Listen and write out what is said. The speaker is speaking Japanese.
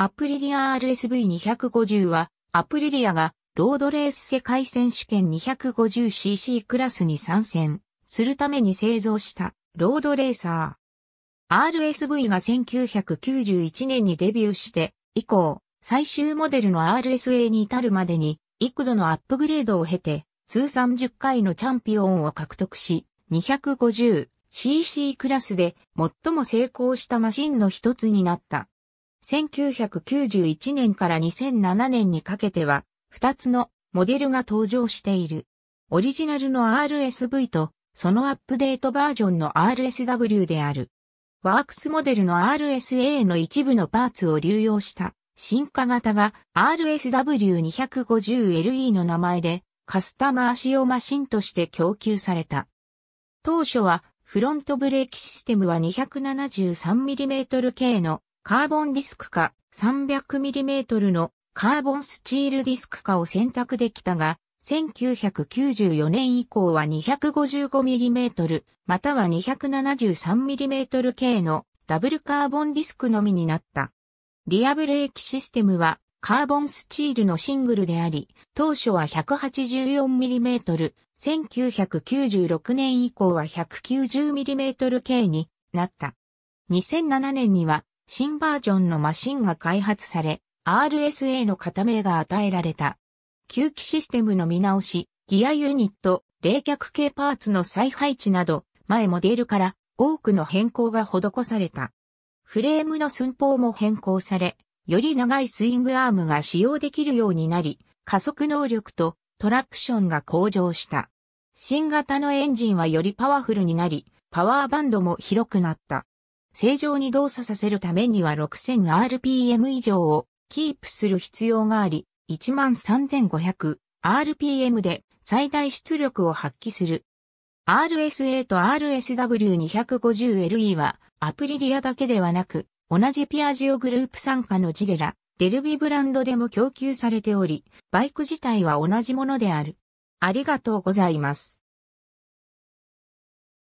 アプリリア RSV250 は、アプリリアがロードレース世界選手権 250cc クラスに参戦するために製造したロードレーサー。RSV が1991年にデビューして以降、最終モデルの RSA に至るまでに幾度のアップグレードを経て通算10回のチャンピオンを獲得し、250cc クラスで最も成功したマシンの一つになった。1991年から2007年にかけては、2つのモデルが登場している。オリジナルの RSV と、そのアップデートバージョンの RSW である。ワークスモデルの RSA の一部のパーツを流用した進化型が RSW250LE の名前でカスタマー仕様マシンとして供給された。当初はフロントブレーキシステムは 273mm 系のカーボンディスクか 300mm のカーボンスチールディスク化を選択できたが、1994年以降は 255mm または 273mm 系のダブルカーボンディスクのみになった。リアブレーキシステムはカーボンスチールのシングルであり、当初は 184mm、1996年以降は 190mm 系になった。2007年には新バージョンのマシンが開発され、RSA の型名が与えられた。吸気システムの見直し、ギアユニット、冷却系パーツの再配置など、前モデルから多くの変更が施された。フレームの寸法も変更され、より長いスイングアームが使用できるようになり、加速能力とトラクションが向上した。新型のエンジンはよりパワフルになり、パワーバンドも広くなった。正常に動作させるためには 6000rpm 以上をキープする必要があり、13500rpm で最大出力を発揮する。RSA と RSW250LE はアプリリアだけではなく、同じピアジオグループ参加のジレラ、デルビブランドでも供給されており、バイク自体は同じものである。ありがとうございます。